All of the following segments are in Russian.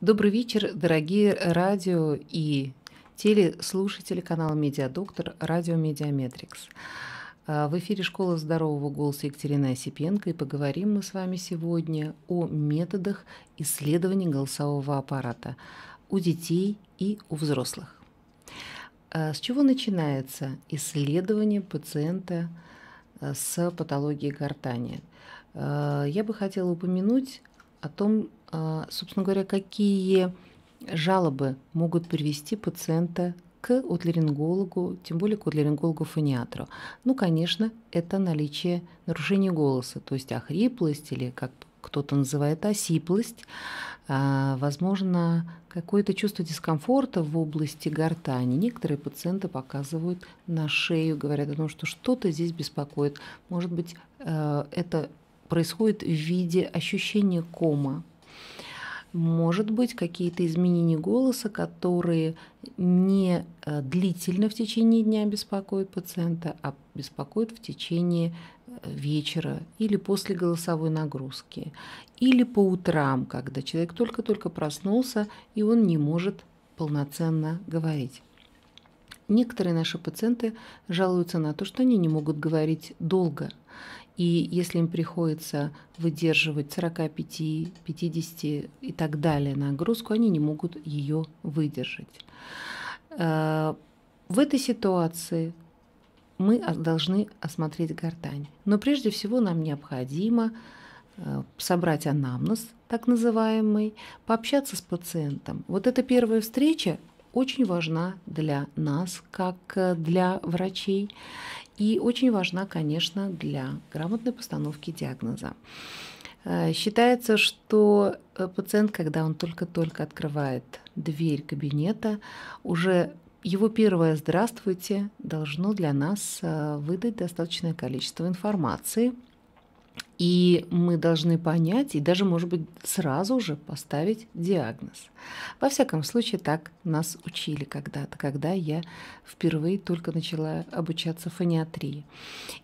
Добрый вечер, дорогие радио и телеслушатели канала «Медиадоктор» радио «Медиаметрикс». А, в эфире «Школа здорового голоса» Екатерина Осипенко, и поговорим мы с вами сегодня о методах исследования голосового аппарата у детей и у взрослых. А, с чего начинается исследование пациента а, с патологией гортани? Я бы хотела упомянуть о том, а, собственно говоря, какие жалобы могут привести пациента к отларингологу, тем более к отларингологу-фониатру. Ну, конечно, это наличие нарушения голоса, то есть охриплость или, как кто-то называет, осиплость, а, возможно, какое-то чувство дискомфорта в области гортани. Некоторые пациенты показывают на шею, говорят о том, что что-то здесь беспокоит. Может быть, э, это происходит в виде ощущения кома, может быть какие-то изменения голоса, которые не э, длительно в течение дня беспокоят пациента, а беспокоят в течение э, вечера или после голосовой нагрузки, или по утрам, когда человек только-только проснулся и он не может полноценно говорить. Некоторые наши пациенты жалуются на то, что они не могут говорить долго – и если им приходится выдерживать 45, 50 и так далее нагрузку, они не могут ее выдержать. Э, в этой ситуации мы должны осмотреть гортань. Но прежде всего нам необходимо э, собрать анамнез, так называемый, пообщаться с пациентом. Вот эта первая встреча очень важна для нас, как э, для врачей и очень важна, конечно, для грамотной постановки диагноза. Э, считается, что э, пациент, когда он только-только открывает дверь кабинета, уже его первое «здравствуйте» должно для нас э, выдать достаточное количество информации – и мы должны понять и даже, может быть, сразу же поставить диагноз. Во всяком случае, так нас учили когда-то, когда я впервые только начала обучаться фониатрии.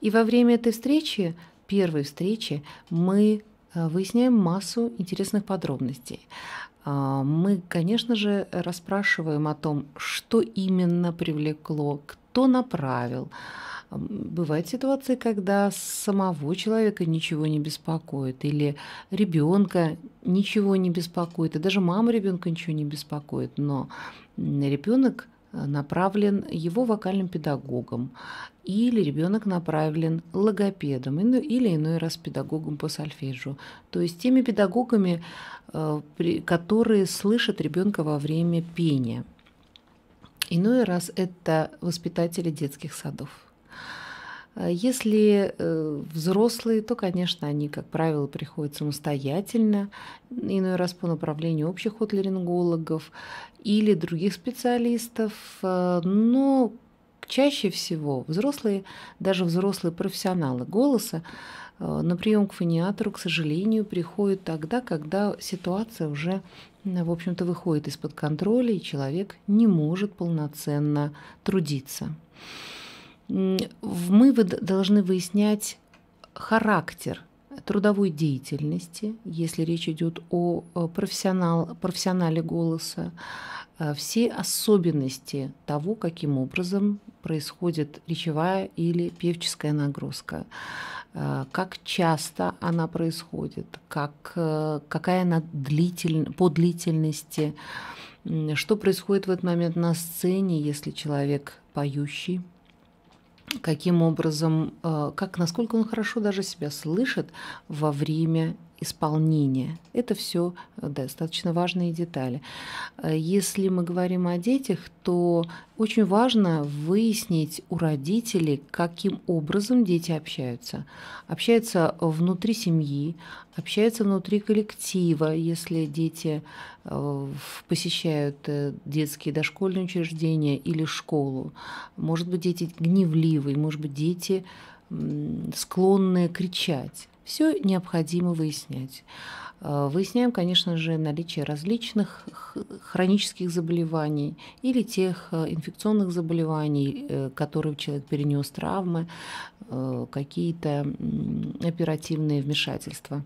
И во время этой встречи, первой встречи, мы э, выясняем массу интересных подробностей. А, мы, конечно же, расспрашиваем о том, что именно привлекло, кто направил, Бывают ситуации, когда самого человека ничего не беспокоит, или ребенка ничего не беспокоит, и даже мама ребенка ничего не беспокоит, но ребенок э, направлен его вокальным педагогом, или ребенок направлен логопедом, или иной раз педагогом по сольфеджио. То есть теми педагогами, э, которые слышат ребенка во время пения. Иной раз это воспитатели детских садов. Э, если э, взрослые, то, конечно, они, как правило, приходят самостоятельно, иной раз по направлению общих отларингологов или других специалистов, э, но чаще всего взрослые, даже взрослые профессионалы голоса, на прием к фониатору, к сожалению, приходят тогда, когда ситуация уже, в общем-то, выходит из-под контроля, и человек не может полноценно трудиться мы должны выяснять характер трудовой деятельности, если речь идет о э, профессионал, профессионале голоса, э, все особенности того, каким образом происходит речевая или певческая нагрузка, э, как часто она происходит, как, какая она длитель, по длительности, что происходит в этот момент на сцене, если человек поющий, каким образом, э, как, насколько он хорошо даже себя слышит во время исполнения. Это все э, достаточно важные детали. Э, если мы говорим о детях, то очень важно выяснить у родителей, каким образом дети общаются. Общаются внутри семьи, общаются внутри коллектива, если дети э, посещают детские дошкольные учреждения или школу. Может быть, дети гневливые, может быть, дети склонные кричать. Все необходимо выяснять. Э, выясняем, конечно же, наличие различных хронических заболеваний или тех э, инфекционных заболеваний, э, которые человек перенес травмы, какие-то оперативные вмешательства.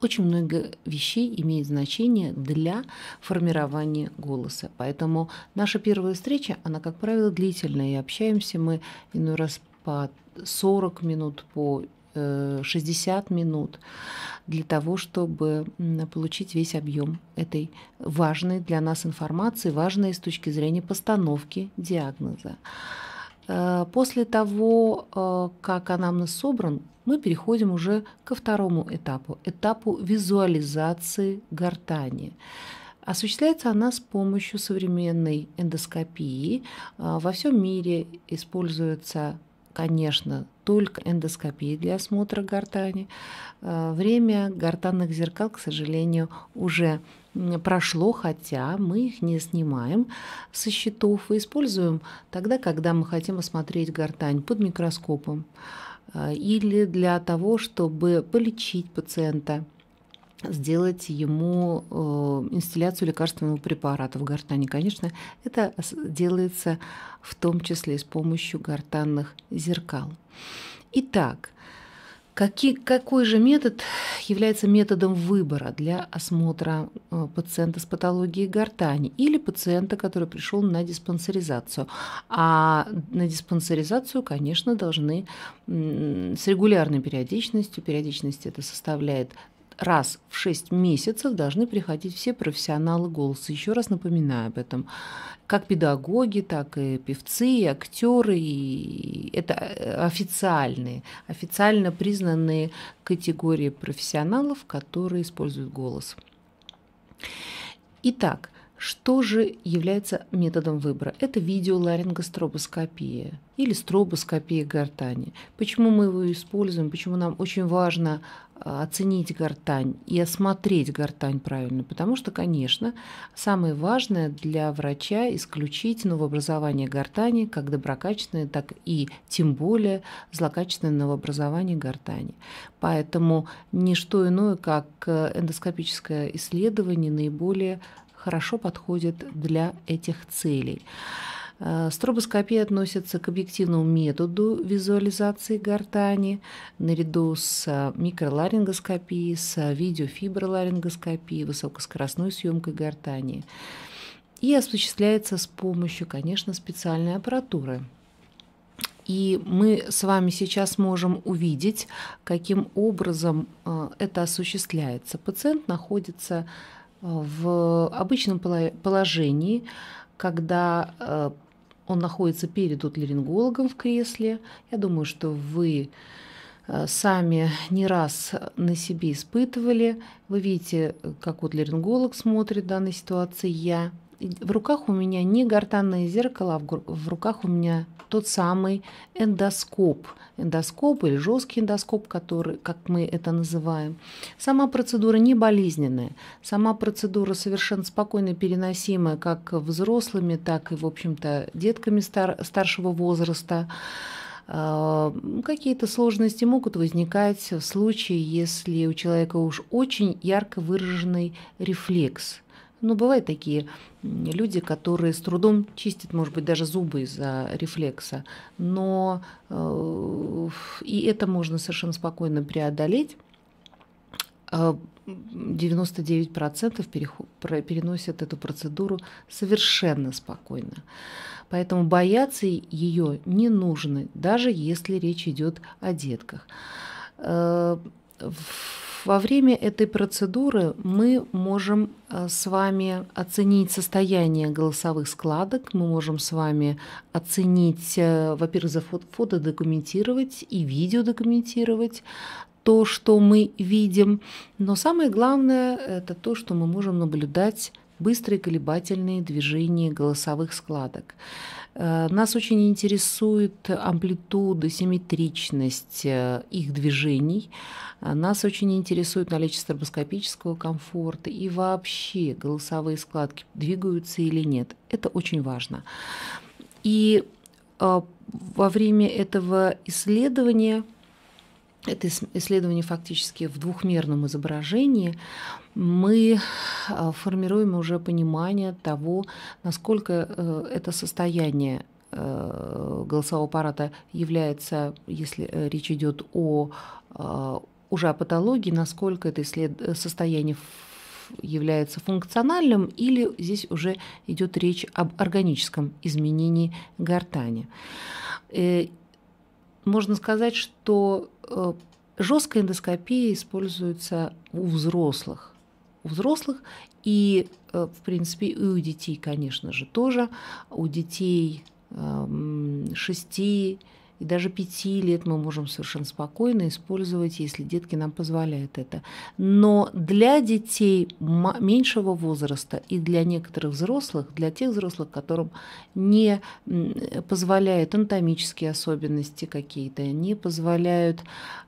Очень много вещей имеет значение для формирования голоса. Поэтому наша первая встреча, она, как правило, длительная, и общаемся мы иной раз по 40 минут, по 60 э, минут для того, чтобы получить весь объем этой важной для нас информации, важной с точки зрения постановки диагноза. Э, после того, э, как анамнез собран, мы переходим уже ко второму этапу, этапу визуализации гортани. Осуществляется она с помощью современной эндоскопии. Во всем мире используется, конечно, только эндоскопии для осмотра гортани. Э, время гортанных зеркал, к сожалению, уже прошло, хотя мы их не снимаем со счетов и используем тогда, когда мы хотим осмотреть гортань под микроскопом э, или для того, чтобы полечить пациента – сделать ему э, инстилляцию лекарственного препарата в гортани. Конечно, это делается в том числе с помощью гортанных зеркал. Итак, какие, какой же метод является методом выбора для осмотра э, пациента с патологией гортани или пациента, который пришел на диспансеризацию? А на диспансеризацию, конечно, должны с регулярной периодичностью, периодичность это составляет раз в 6 месяцев должны приходить все профессионалы голоса. Еще раз напоминаю об этом. Как педагоги, так и певцы, и актеры, и это э, официальные, официально признанные категории профессионалов, которые используют голос. Итак, что же является методом выбора? Это видеоларингостробоскопия или стробоскопия гортани. Почему мы его используем? Почему нам очень важно а, оценить гортань и осмотреть гортань правильно? Потому что, конечно, самое важное для врача исключить новообразование гортани, как доброкачественное, так и тем более злокачественное новообразование гортани. Поэтому что иное, как э, эндоскопическое исследование, наиболее хорошо подходит для этих целей. Э, Стробоскопия относится к объективному методу визуализации гортани наряду с микроларингоскопией, с видеофиброларингоскопией, высокоскоростной съемкой гортани. И осуществляется с помощью, конечно, специальной аппаратуры. И мы с вами сейчас можем увидеть, каким образом э, это осуществляется. Пациент находится в обычном положении, когда э, он находится перед утлерингологом в кресле, я думаю, что вы э, сами не раз на себе испытывали. Вы видите, э, как вот ларинголог смотрит в данной ситуации «я», в руках у меня не гортанное зеркало, а в руках у меня тот самый эндоскоп. Эндоскоп или жесткий эндоскоп, который, как мы это называем. Сама процедура не болезненная. Сама процедура совершенно спокойно переносимая как взрослыми, так и, в общем-то, детками стар- старшего возраста. А, какие-то сложности могут возникать в случае, если у человека уж очень ярко выраженный рефлекс – ну, бывают такие люди, которые с трудом чистят, может быть, даже зубы из-за рефлекса. Но э, и это можно совершенно спокойно преодолеть. 99% э, переносят эту процедуру совершенно спокойно. Поэтому бояться ее не нужно, даже если речь идет о детках. Э, в во время этой процедуры мы можем э, с вами оценить состояние голосовых складок, мы можем с вами оценить, э, во-первых, за фото документировать и видео документировать то, что мы видим, но самое главное – это то, что мы можем наблюдать быстрые колебательные движения голосовых складок. Э, нас очень интересует амплитуда, симметричность э, их движений. Э, нас очень интересует наличие стробоскопического комфорта и вообще голосовые складки двигаются или нет. Это очень важно. И во время этого исследования, это исследование фактически в двухмерном изображении, мы а, формируем уже понимание того, насколько э, это состояние э, голосового аппарата является, если э, речь идет о а, уже о патологии, насколько это состояние является функциональным или здесь уже идет речь об органическом изменении гортани. Можно сказать, что жесткая эндоскопия используется у взрослых у взрослых и, э, в принципе, и у детей, конечно же, тоже. У детей 6 эм, и даже пяти лет мы можем совершенно спокойно использовать, если детки нам позволяют это. Но для детей меньшего возраста и для некоторых взрослых, для тех взрослых, которым не позволяют анатомические особенности какие-то, не позволяют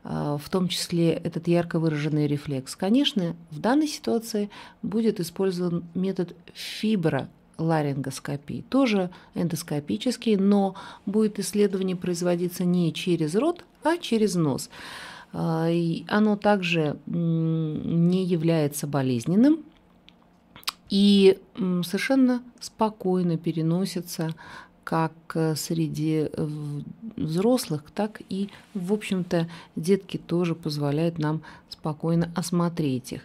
а, в том числе этот ярко выраженный рефлекс. Конечно, в данной ситуации будет использован метод фибра ларингоскопии, тоже эндоскопический, но будет исследование производиться не через рот, а через нос. А, и оно также не является болезненным и совершенно спокойно переносится как э, среди э, взрослых, так и, в общем-то, детки тоже позволяют нам спокойно осмотреть их.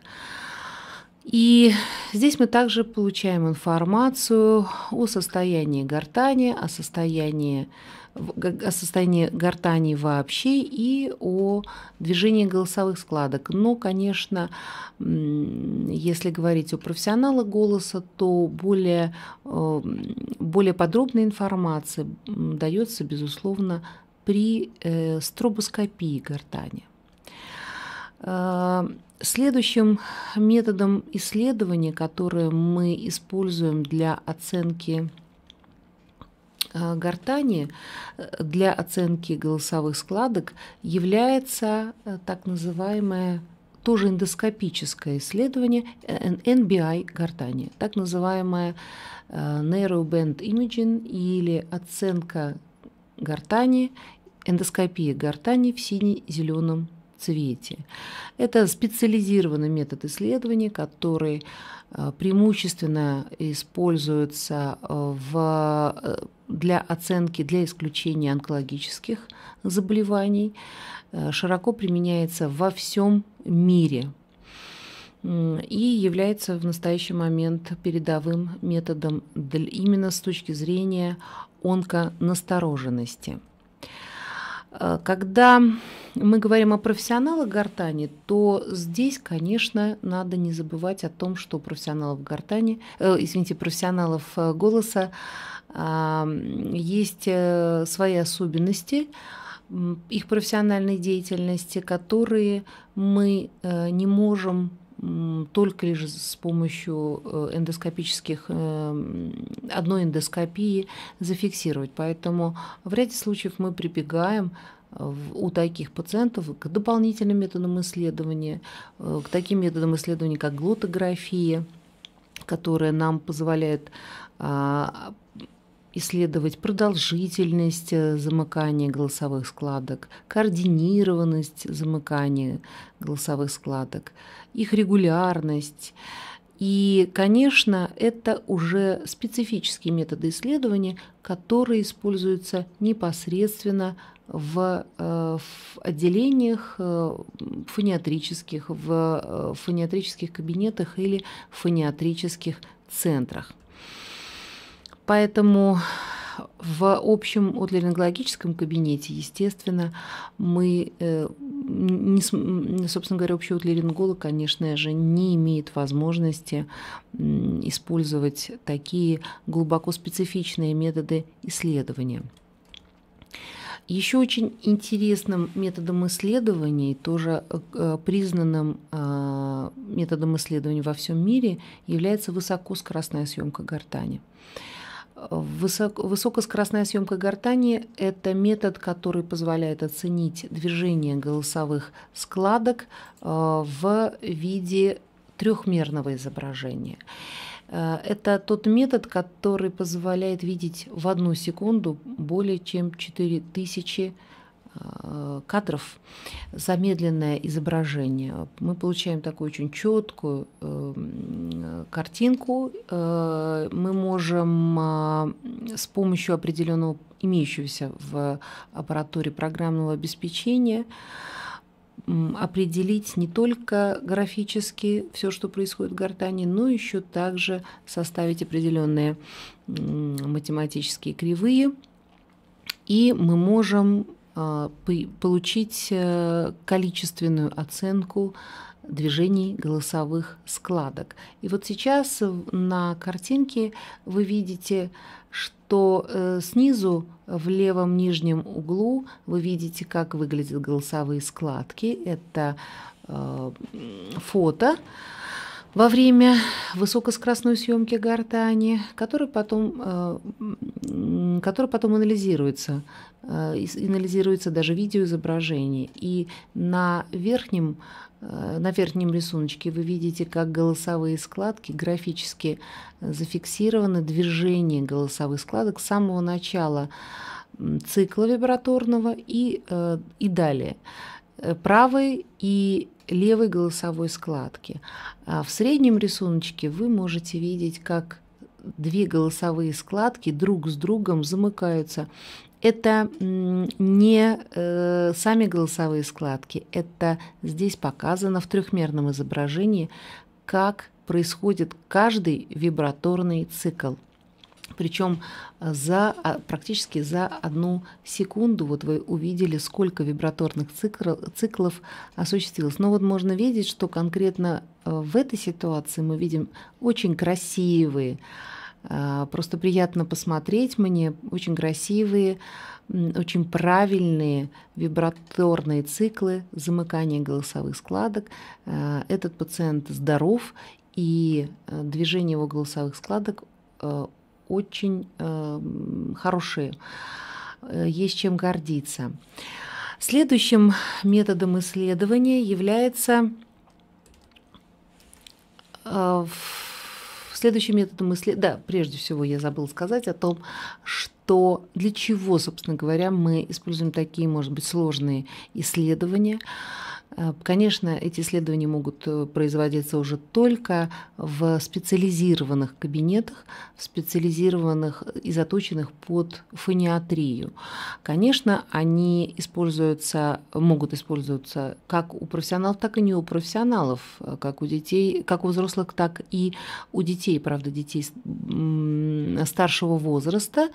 И здесь мы также получаем информацию о состоянии гортани, о состоянии, о состоянии гортани вообще и о движении голосовых складок. Но, конечно, если говорить о профессионала голоса, то более, эм, более подробная информация дается, безусловно, при э, стробоскопии гортани. Э, следующим методом исследования, который мы используем для оценки э, гортани, э, для оценки голосовых складок, является так называемое тоже эндоскопическое исследование NBI гортани, так называемое narrow band Imaging или оценка гортани, эндоскопия гортани в сине-зеленом цвете. Это специализированный метод исследования, который э, преимущественно используется э, в, э, для оценки, для исключения онкологических заболеваний, широко применяется во всем мире и является в настоящий момент передовым методом именно с точки зрения онконастороженности. Когда мы говорим о профессионалах гортани, то здесь, конечно, надо не забывать о том, что профессионалов гортани, э, извините, профессионалов э, голоса а, э, есть свои особенности их профессиональной деятельности, которые мы э, не можем только лишь с помощью э, эндоскопических, одной эндоскопии зафиксировать. Поэтому в ряде случаев мы прибегаем у таких пациентов к дополнительным методам исследования, э, к таким методам исследования, как глотография, которая нам позволяет а, исследовать продолжительность э, замыкания голосовых складок, координированность замыкания голосовых складок, их регулярность. И, конечно, это уже специфические методы исследования, которые используются непосредственно в, э, в отделениях э, фониатрических, в э, фониатрических кабинетах или фониатрических центрах. Поэтому в общем отларингологическом кабинете, естественно, мы, собственно говоря, общий отларинголог, конечно же, не имеет возможности использовать такие глубоко специфичные методы исследования. Еще очень интересным методом исследований, тоже э, э, признанным э, методом исследований во всем мире, является высокоскоростная съемка гортани. высокоскоростная съемка гортани – это метод, который позволяет оценить движение голосовых складок в виде трехмерного изображения. Э, это тот метод, который позволяет видеть в одну секунду более чем 4000 э, кадров, замедленное изображение. Мы получаем такую очень четкую э, картинку. Мы можем а, с помощью определенного имеющегося в аппаратуре программного обеспечения определить не только графически все, что происходит в гортани, но еще также составить определенные математические кривые, и мы можем а, получить э, количественную оценку движений голосовых складок. И вот сейчас на картинке вы видите, что э, снизу в левом нижнем углу вы видите, как выглядят голосовые складки. Это э, фото во время высокоскоростной съемки гортани, который потом, э, который потом анализируется Э, анализируется даже видеоизображение. И на верхнем, э, на верхнем рисуночке вы видите, как голосовые складки графически э, зафиксированы, движение голосовых складок с самого начала цикла вибраторного и, и далее. Правый и левой голосовой складки. А в среднем рисуночке вы можете видеть, как две голосовые складки друг с другом замыкаются это не э, сами голосовые складки, это здесь показано в трехмерном изображении, как происходит каждый вибраторный цикл. Причем э, за, а, практически за одну секунду вот вы увидели, сколько вибраторных цикл, циклов осуществилось. Но вот можно видеть, что конкретно э, в этой ситуации мы видим очень красивые, а, просто приятно посмотреть. Мне очень красивые, очень правильные вибраторные циклы, замыкание голосовых складок. А, этот пациент здоров, и э, движение его голосовых складок э, очень э, хорошие. Есть чем гордиться. Следующим методом исследования является следующий метод мысли... Да, прежде всего я забыла сказать о том, что для чего, собственно говоря, мы используем такие, может быть, сложные исследования. Э, конечно, эти исследования могут э, производиться уже только в специализированных кабинетах, в специализированных э, и заточенных под фониатрию. Конечно, они используются, могут использоваться как у профессионалов, так и не у профессионалов, как у детей, как у взрослых, так и у детей, правда, детей старшего возраста.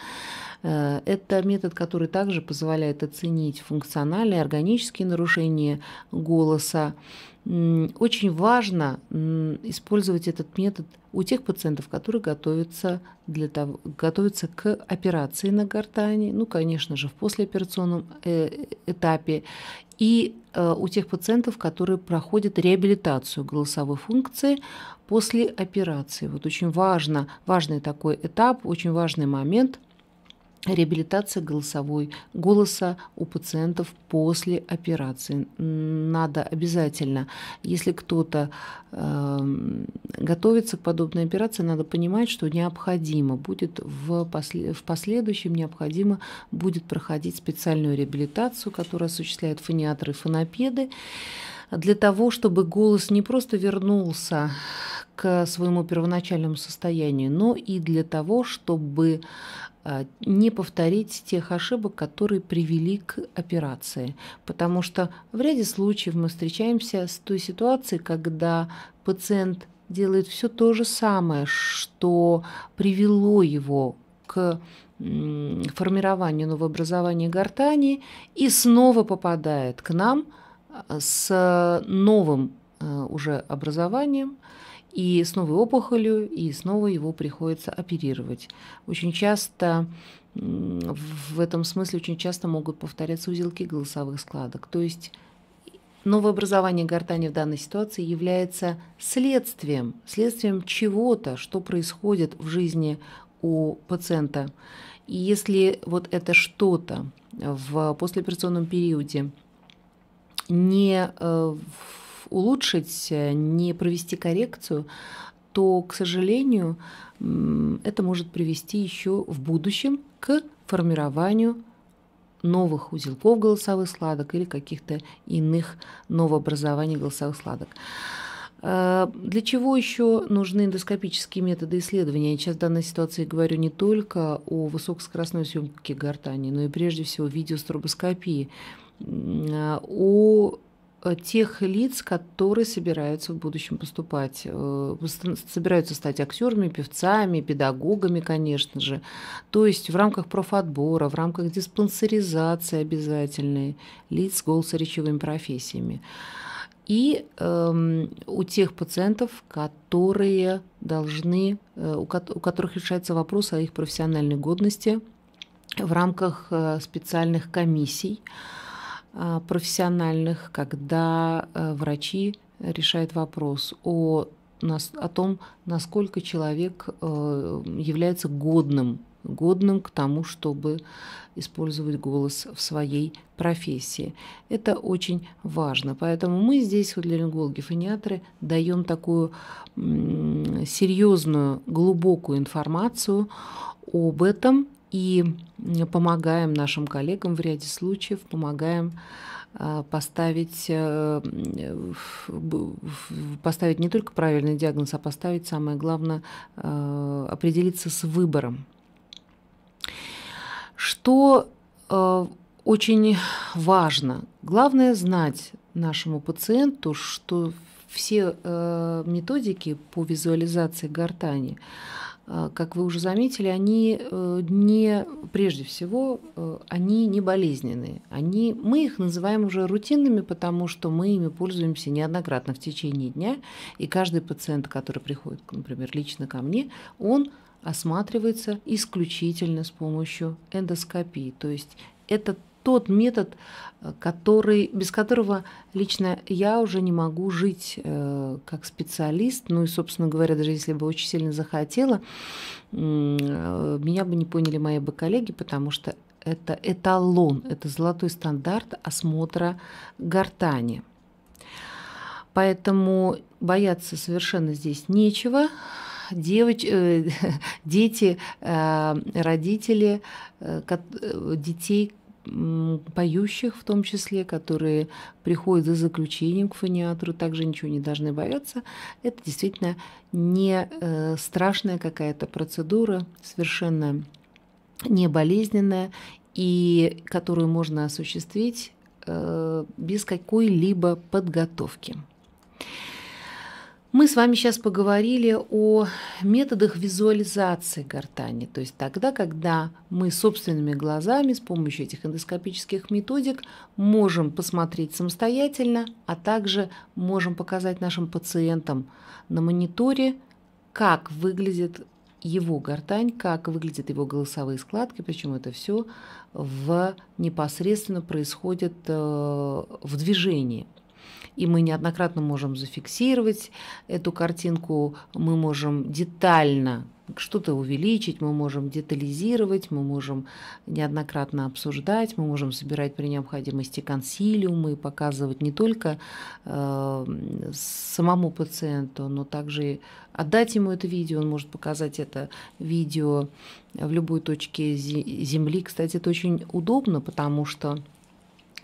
Э, это метод, который также позволяет оценить функциональные, органические нарушения голоса. Очень важно использовать этот метод у тех пациентов, которые готовятся, для того, готовятся к операции на гортани, ну, конечно же, в послеоперационном э, этапе, и э, у тех пациентов, которые проходят реабилитацию голосовой функции после операции. Вот очень важно, важный такой этап, очень важный момент – реабилитация голосовой, голоса у пациентов после операции. Надо обязательно, если кто-то э, готовится к подобной операции, надо понимать, что необходимо будет в, после, в последующем необходимо будет проходить специальную реабилитацию, которую осуществляют фониатры и фонопеды, для того, чтобы голос не просто вернулся к своему первоначальному состоянию, но и для того, чтобы а, не повторить тех ошибок, которые привели к операции. Потому что в ряде случаев мы встречаемся с той ситуацией, когда пациент делает все то же самое, что привело его к формированию новообразования гортани и снова попадает к нам а, с новым а, уже образованием, и с новой опухолью, и снова его приходится оперировать. Очень часто в этом смысле очень часто могут повторяться узелки голосовых складок. То есть новообразование гортани в данной ситуации является следствием, следствием чего-то, что происходит в жизни у пациента. И если вот это что-то в послеоперационном периоде не э, улучшить, не провести коррекцию, то, к сожалению, это может привести еще в будущем к формированию новых узелков голосовых сладок или каких-то иных новообразований голосовых сладок. А, для чего еще нужны эндоскопические методы исследования? Я сейчас в данной ситуации говорю не только о высокоскоростной съемке гортани, но и прежде всего видеостробоскопии, а, о Э, тех лиц, которые собираются в будущем поступать, э, собираются стать актерами, певцами, педагогами, конечно же. То есть в рамках профотбора, в рамках диспансеризации обязательной лиц с голосоречевыми профессиями. И э, у тех пациентов, которые должны, э, у, ко у которых решается вопрос о их профессиональной годности в рамках специальных комиссий, а, профессиональных, когда а, врачи решают вопрос о, о том, насколько человек э, является годным годным к тому, чтобы использовать голос в своей профессии. Это очень важно. Поэтому мы здесь, вот для ларингологи фониатры, даем такую серьезную, глубокую информацию об этом и помогаем нашим коллегам в ряде случаев, помогаем а, поставить, э, поставить не только правильный диагноз, а поставить, самое главное, э, определиться с выбором. Что э, очень важно, главное знать нашему пациенту, что все методики по визуализации гортани, а, как вы уже заметили, они э, не, прежде всего, э, они не болезненные. Они, мы их называем уже рутинными, потому что мы ими пользуемся неоднократно в течение дня, и каждый пациент, который приходит, например, лично ко мне, он осматривается исключительно с помощью эндоскопии, то есть это тот метод, э, который, без которого лично я уже не могу жить э, как специалист. Ну и, собственно говоря, даже если бы очень сильно захотела, э, меня бы не поняли мои бы коллеги, потому что это эталон, это золотой стандарт осмотра гортани. Поэтому бояться совершенно здесь нечего девоч... Э, дети, э, родители детей, поющих в том числе, которые приходят за заключением к фониатру, также ничего не должны бояться. Это действительно не э, страшная какая-то процедура, совершенно не болезненная, и которую можно осуществить э, без какой-либо подготовки. Мы с вами сейчас поговорили о методах визуализации гортани, то есть тогда, когда мы собственными глазами с помощью этих эндоскопических методик можем посмотреть самостоятельно, а также можем показать нашим пациентам на мониторе, как выглядит его гортань, как выглядят его голосовые складки, причем это все в непосредственно происходит э, в движении – и мы неоднократно можем зафиксировать эту картинку, мы можем детально что-то увеличить, мы можем детализировать, мы можем неоднократно обсуждать, мы можем собирать при необходимости консилиумы, показывать не только э, самому пациенту, но также отдать ему это видео, он может показать это видео в любой точке земли. Кстати, это очень удобно, потому что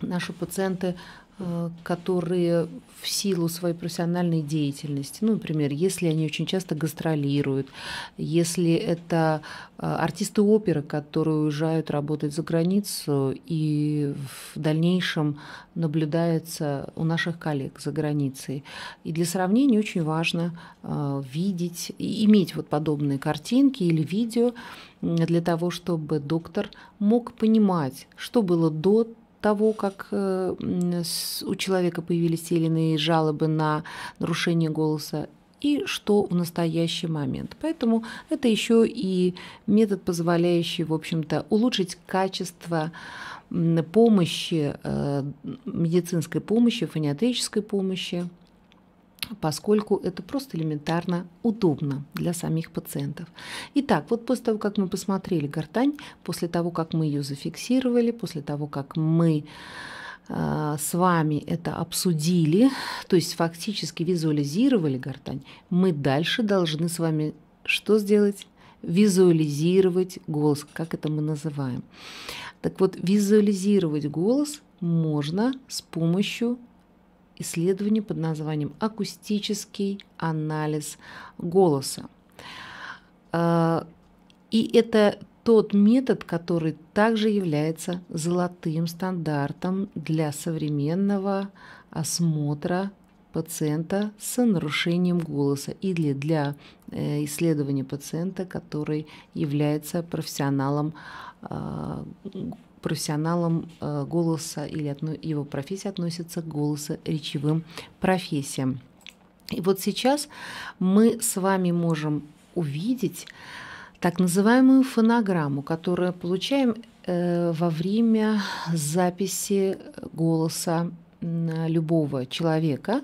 наши пациенты Э, которые в силу своей профессиональной деятельности, ну, например, если они очень часто гастролируют, если это э, артисты оперы, которые уезжают работать за границу, и в дальнейшем наблюдается у наших коллег за границей. И для сравнения очень важно э, видеть, иметь вот подобные картинки или видео для того, чтобы доктор мог понимать, что было до того, как э, у человека появились те или иные жалобы на нарушение голоса, и что в настоящий момент. Поэтому это еще и метод, позволяющий, в общем-то, улучшить качество помощи, э, медицинской помощи, фонетической помощи поскольку это просто элементарно удобно для самих пациентов. Итак, вот после того, как мы посмотрели гортань, после того, как мы ее зафиксировали, после того, как мы э, с вами это обсудили, то есть фактически визуализировали гортань, мы дальше должны с вами что сделать? Визуализировать голос, как это мы называем. Так вот, визуализировать голос можно с помощью исследование под названием «Акустический анализ голоса». А, и это тот метод, который также является золотым стандартом для современного осмотра пациента с нарушением голоса или для э, исследования пациента, который является профессионалом а, профессионалам э, голоса или его профессия относится к голосоречевым профессиям. И вот сейчас мы с вами можем увидеть так называемую фонограмму, которую получаем э, во время записи голоса любого человека.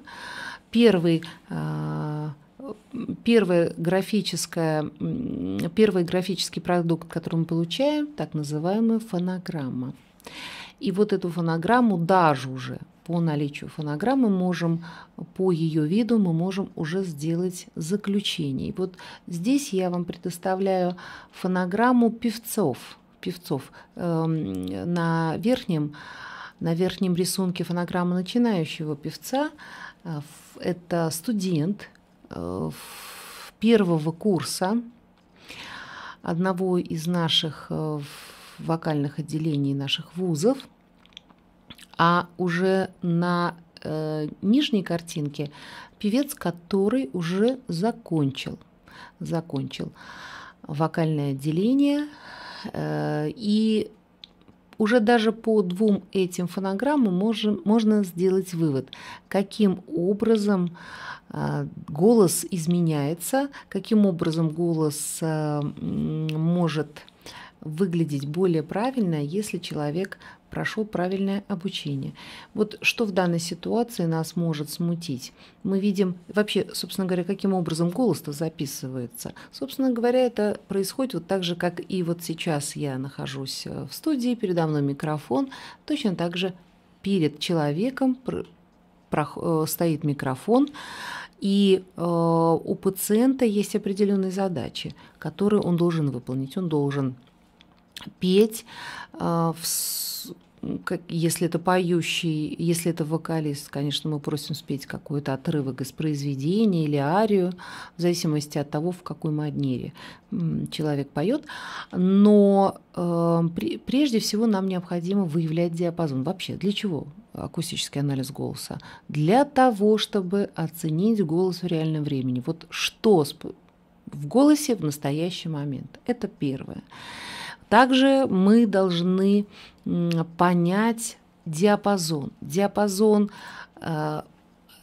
Первый а, первое графическое, первый графический продукт, который мы получаем, так называемая фонограмма. И вот эту фонограмму даже уже по наличию фонограммы можем, по ее виду мы можем уже сделать заключение. И вот здесь я вам предоставляю фонограмму певцов. певцов. Эм, на верхнем, на верхнем рисунке фонограмма начинающего певца э, это студент – Э, первого курса одного из наших э, вокальных отделений наших вузов, а уже на э, нижней картинке певец, который уже закончил, закончил вокальное отделение э, и уже даже по двум этим фонограммам можем, можно сделать вывод, каким образом э, а, голос изменяется, каким образом голос а, может выглядеть более правильно, если человек прошел правильное обучение. Вот что в данной ситуации нас может смутить? Мы видим вообще, собственно говоря, каким образом голос-то записывается. Собственно говоря, это происходит вот так же, как и вот сейчас я нахожусь э, в студии, передо мной микрофон, точно так же перед человеком Э, стоит микрофон, и э, у пациента есть определенные задачи, которые он должен выполнить. Он должен петь э, как, если это поющий, если это вокалист, конечно, мы просим спеть какой-то отрывок из произведения или арию, в зависимости от того, в какой манере человек поет. Но э, при, прежде всего нам необходимо выявлять диапазон. Вообще, для чего акустический анализ голоса? Для того, чтобы оценить голос в реальном времени. Вот что в голосе в настоящий момент. Это первое. Также мы должны понять диапазон. Диапазон э,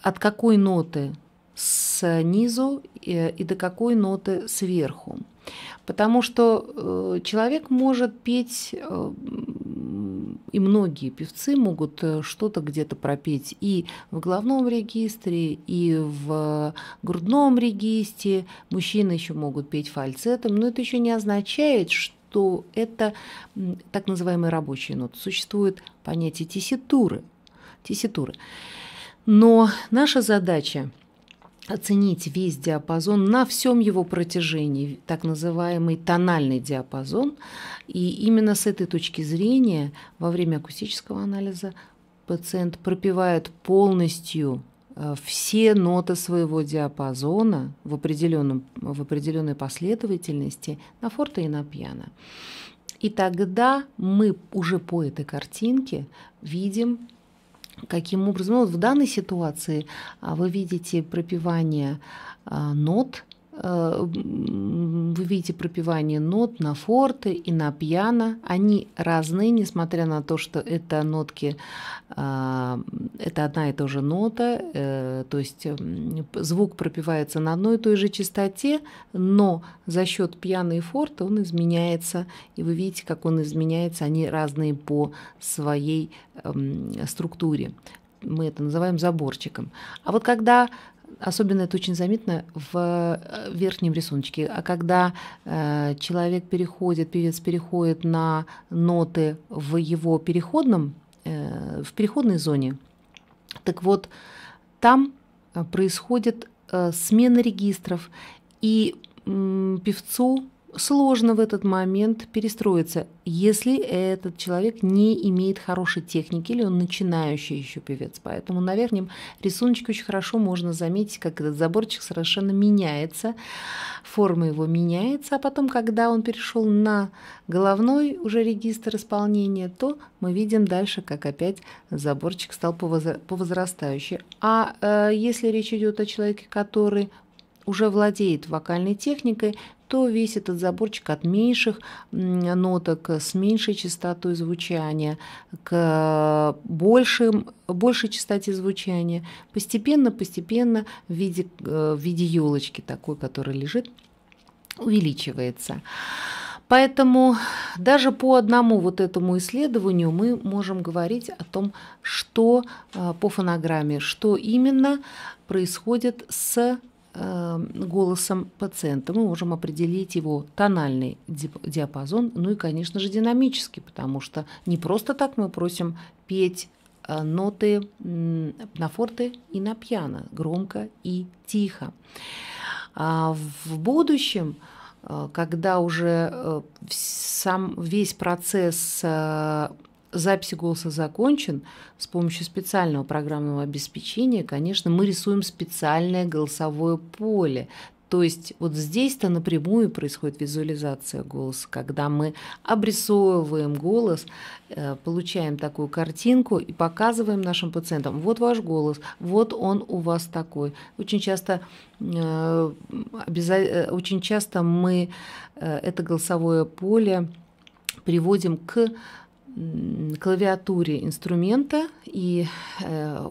от какой ноты снизу э, и, до какой ноты сверху. Потому что э, человек может петь, и многие певцы могут что-то где-то пропеть и в головном регистре, и в грудном регистре. Мужчины еще могут петь фальцетом, но это еще не означает, что что это так называемые рабочие ноты. Существует понятие тесситуры. тесситуры. Но наша задача оценить весь диапазон на всем его протяжении, так называемый тональный диапазон. И именно с этой точки зрения во время акустического анализа пациент пропивает полностью Э, все ноты своего диапазона в, определенном, в определенной последовательности на форте и на пиано. И тогда мы уже по этой картинке видим, каким образом... Ну, вот в данной ситуации а, вы видите пропивание а, нот, Э, вы видите пропевание нот на форте и на пьяно. Они разные, несмотря на то, что это нотки, э, это одна и та же нота, э, то есть звук пропивается на одной и той же частоте, но за счет пьяно и форте он изменяется, и вы видите, как он изменяется, они разные по своей эм, структуре мы это называем заборчиком. А вот когда Особенно это очень заметно в э, верхнем рисунке, А когда э, человек переходит, певец переходит на ноты в его переходном, э, в переходной зоне, так вот там э, происходит э, смена регистров, и э, певцу сложно в этот момент перестроиться, если этот человек не имеет хорошей техники или он начинающий еще певец. Поэтому на верхнем рисуночке очень хорошо можно заметить, как этот заборчик совершенно меняется, форма его меняется, а потом, когда он перешел на головной уже регистр исполнения, то мы видим дальше, как опять заборчик стал по возрастающей. А э, если речь идет о человеке, который уже владеет вокальной техникой, то весь этот заборчик от меньших ноток с меньшей частотой звучания к большим, большей частоте звучания постепенно-постепенно в виде, э, в виде елочки такой, которая лежит, увеличивается. Поэтому даже по одному вот этому исследованию мы можем говорить о том, что э, по фонограмме, что именно происходит с Эм, голосом пациента. Мы можем определить его тональный диапазон, ну и, конечно же, динамический, потому что не просто так мы просим петь э, ноты на форте и на пиано, громко и тихо. А в будущем, э, когда уже э, сам весь процесс запись голоса закончен, с помощью специального программного обеспечения, конечно, мы рисуем специальное голосовое поле. То есть вот здесь-то напрямую происходит визуализация голоса, когда мы обрисовываем голос, э, получаем такую картинку и показываем нашим пациентам, вот ваш голос, вот он у вас такой. Очень часто, э, э, очень часто мы это голосовое поле приводим к клавиатуре инструмента и э,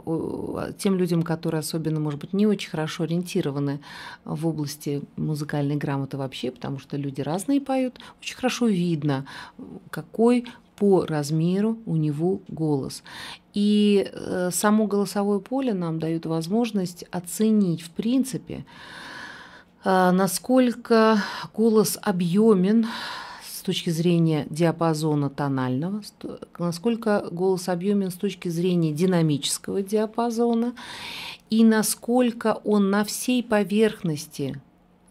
тем людям, которые особенно, может быть, не очень хорошо ориентированы в области музыкальной грамоты вообще, потому что люди разные поют, очень хорошо видно, какой по размеру у него голос. И э, само голосовое поле нам дает возможность оценить, в принципе, э, насколько голос объемен, точки зрения диапазона тонального, насколько голос объемен с точки зрения динамического диапазона и насколько он на всей поверхности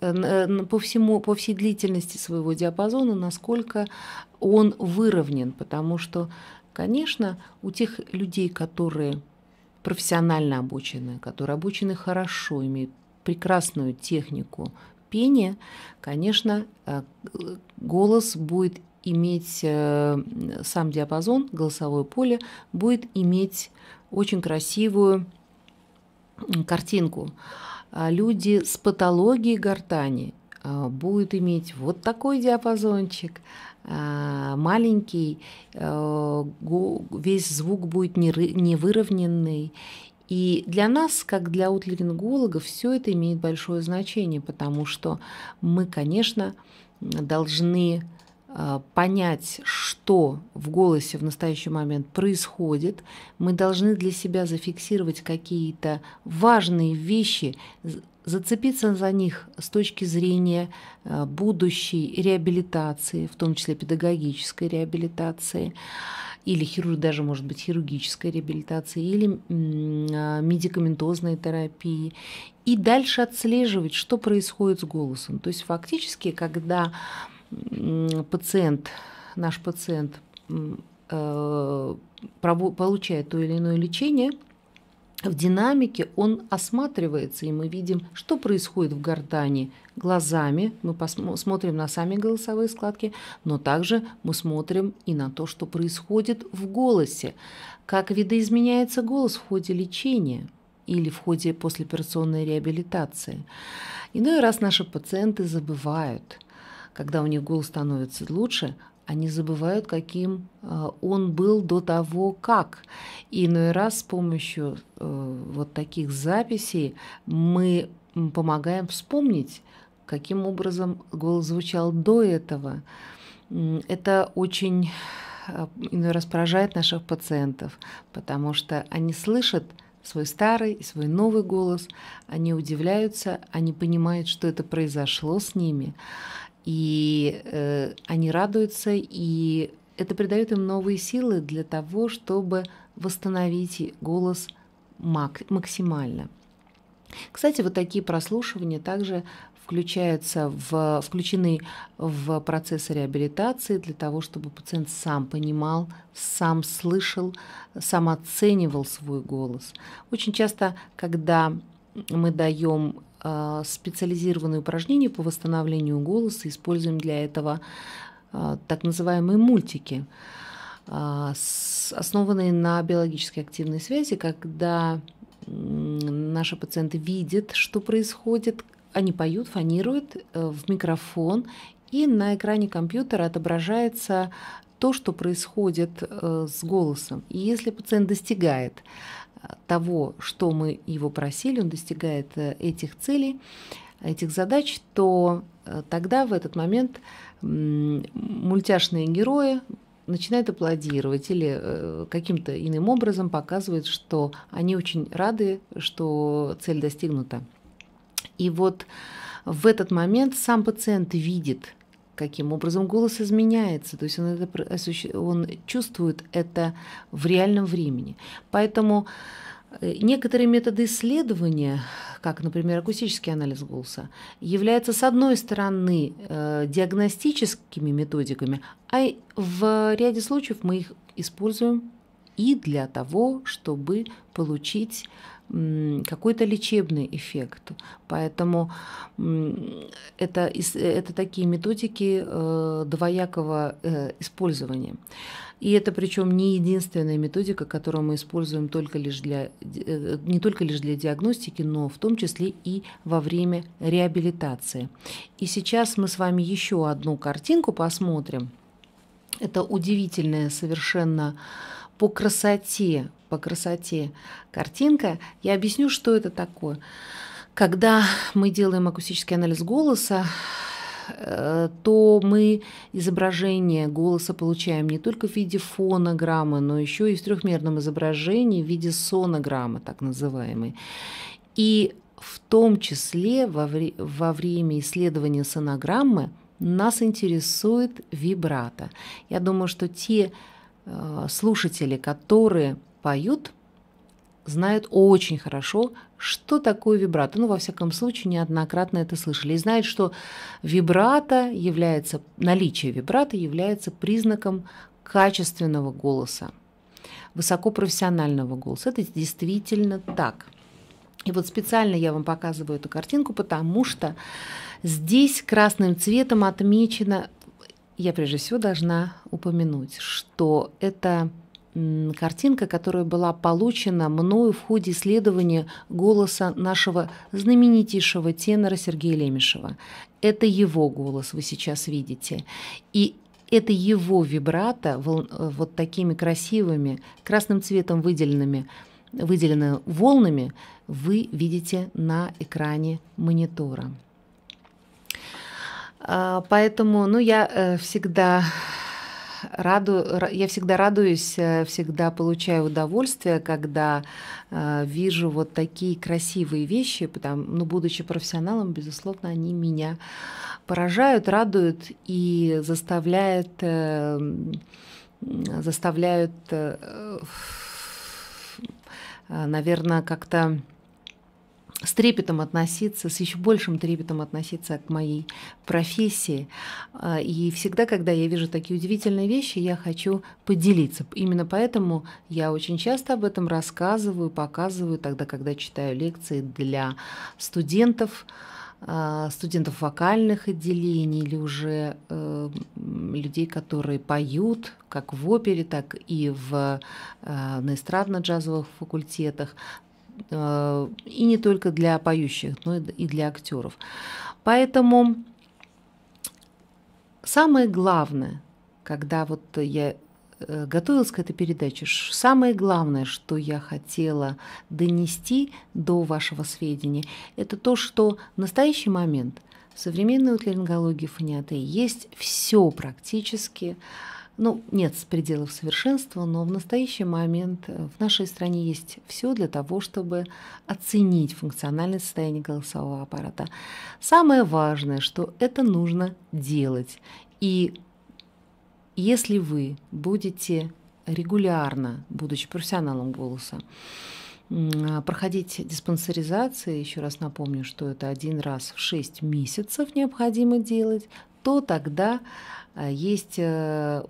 э, э, по, всему, по всей длительности своего диапазона, насколько он выровнен, потому что, конечно, у тех людей, которые профессионально обучены, которые обучены хорошо, имеют прекрасную технику Пение, конечно, э, голос будет иметь, э, сам диапазон, голосовое поле будет иметь очень красивую картинку. А люди с патологией гортани э, будут иметь вот такой диапазончик, маленький, весь звук будет невыровненный, и для нас, как для утлеринголога, все это имеет большое значение, потому что мы, конечно, должны а, понять, что в голосе в настоящий момент происходит. Мы должны для себя зафиксировать какие-то важные вещи, зацепиться за них с точки зрения а, будущей реабилитации, в том числе педагогической реабилитации или хирург, даже может быть хирургической реабилитации, или а, медикаментозной терапии, и дальше отслеживать, что происходит с голосом. То есть фактически, когда пациент, наш пациент э, получает то или иное лечение – в динамике он осматривается, и мы видим, что происходит в гортани. Глазами мы смотрим на сами голосовые складки, но также мы смотрим и на то, что происходит в голосе. Как видоизменяется голос в ходе лечения или в ходе послеоперационной реабилитации. Иной раз наши пациенты забывают – когда у них голос становится лучше, они забывают, каким э, он был до того, как. И, Иной раз с помощью э, вот таких записей мы помогаем вспомнить, каким образом голос звучал до этого. Это очень э, иной раз поражает наших пациентов, потому что они слышат свой старый и свой новый голос, они удивляются, они понимают, что это произошло с ними. И э, они радуются, и это придает им новые силы для того, чтобы восстановить голос максимально. Кстати, вот такие прослушивания также включаются в, включены в процесс реабилитации для того, чтобы пациент сам понимал, сам слышал, сам оценивал свой голос. Очень часто, когда мы даем Э, специализированные упражнения по восстановлению голоса используем для этого э, так называемые мультики, э, основанные на биологической активной связи, когда наши пациенты видят, что происходит, они поют, фонируют в микрофон, и на экране компьютера отображается то, что происходит с голосом. И если пациент достигает того, что мы его просили, он достигает э, этих целей, этих задач, то э, тогда в этот момент мультяшные герои начинают аплодировать или э, каким-то иным образом показывают, что они очень рады, что цель достигнута. И вот в этот момент сам пациент видит, каким образом голос изменяется, то есть он, это, он чувствует это в реальном времени. Поэтому э, Некоторые методы исследования, как, например, акустический анализ голоса, являются, с одной стороны, э, диагностическими методиками, а в ряде случаев мы их используем и для того, чтобы получить какой-то лечебный эффект. Поэтому это, это такие методики э, двоякого э, использования. И это причем не единственная методика, которую мы используем только лишь для, э, не только лишь для диагностики, но в том числе и во время реабилитации. И сейчас мы с вами еще одну картинку посмотрим. Это удивительное совершенно по красоте, по красоте картинка. Я объясню, что это такое. Когда мы делаем акустический анализ голоса, э, то мы изображение голоса получаем не только в виде фонограммы, но еще и в трехмерном изображении в виде сонограммы, так называемой. И в том числе во, вре- во время исследования сонограммы нас интересует вибрато. Я думаю, что те Э, слушатели, которые поют, знают очень хорошо, что такое вибрато. Ну, во всяком случае, неоднократно это слышали. И знают, что вибрато является, наличие вибрато является признаком качественного голоса, высокопрофессионального голоса. Это действительно так. И вот специально я вам показываю эту картинку, потому что здесь красным цветом отмечено я прежде всего должна упомянуть, что это картинка, которая была получена мною в ходе исследования голоса нашего знаменитейшего тенора Сергея Лемешева. Это его голос вы сейчас видите. И это его вибрато вот такими красивыми, красным цветом выделенными, выделенными волнами вы видите на экране монитора. А, поэтому, ну, я э, всегда раду, я всегда радуюсь, э, всегда получаю удовольствие, когда э, вижу вот такие красивые вещи, потому, ну, будучи профессионалом, безусловно, они меня поражают, радуют и заставляют, заставляют, наверное, как-то с трепетом относиться, с еще большим трепетом относиться к моей профессии. А, и всегда, когда я вижу такие удивительные вещи, я хочу поделиться. Именно поэтому я очень часто об этом рассказываю, показываю тогда, когда читаю лекции для студентов а, студентов вокальных отделений или уже эм, людей, которые поют как в опере, так и в, э, на эстрадно-джазовых факультетах и не только для поющих, но и для актеров. Поэтому самое главное, когда вот я э, готовилась к этой передаче, самое главное, что я хотела донести до вашего сведения, это то, что в настоящий момент в современной утлерингологии фониатрии есть все практически, ну, нет пределов совершенства, но в настоящий момент э, в нашей стране есть все для того, чтобы оценить функциональное состояние голосового аппарата. Самое важное, что это нужно делать. И если вы будете регулярно, будучи профессионалом голоса, а, проходить диспансеризацию, еще раз напомню, что это один раз в 6 месяцев необходимо делать, то тогда э, есть э,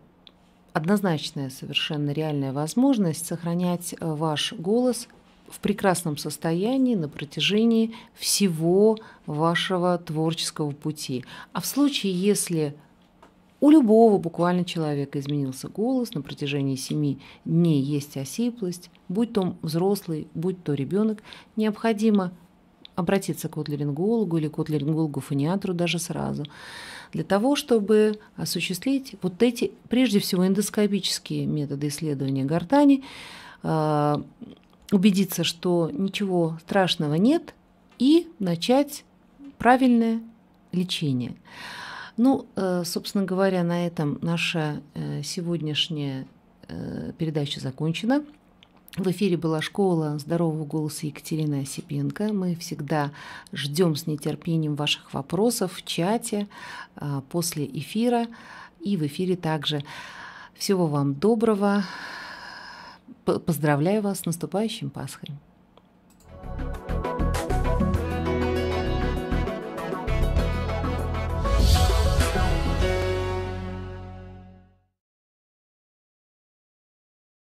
однозначная, совершенно реальная возможность сохранять э, ваш голос в прекрасном состоянии на протяжении всего вашего творческого пути. А в случае, если у любого буквально человека изменился голос, на протяжении семи дней есть осиплость, будь то взрослый, будь то ребенок, необходимо обратиться к отлерингологу или к отлерингологу-фониатру даже сразу, для того, чтобы осуществить вот эти, прежде всего, эндоскопические методы исследования гортани, а, убедиться, что ничего страшного нет, и начать правильное лечение. Ну, э, собственно говоря, на этом наша э, сегодняшняя э, передача закончена. В эфире была школа здорового голоса Екатерина Осипенко. Мы всегда ждем с нетерпением ваших вопросов в чате а, после эфира и в эфире также. Всего вам доброго. Поздравляю вас с наступающим Пасхой.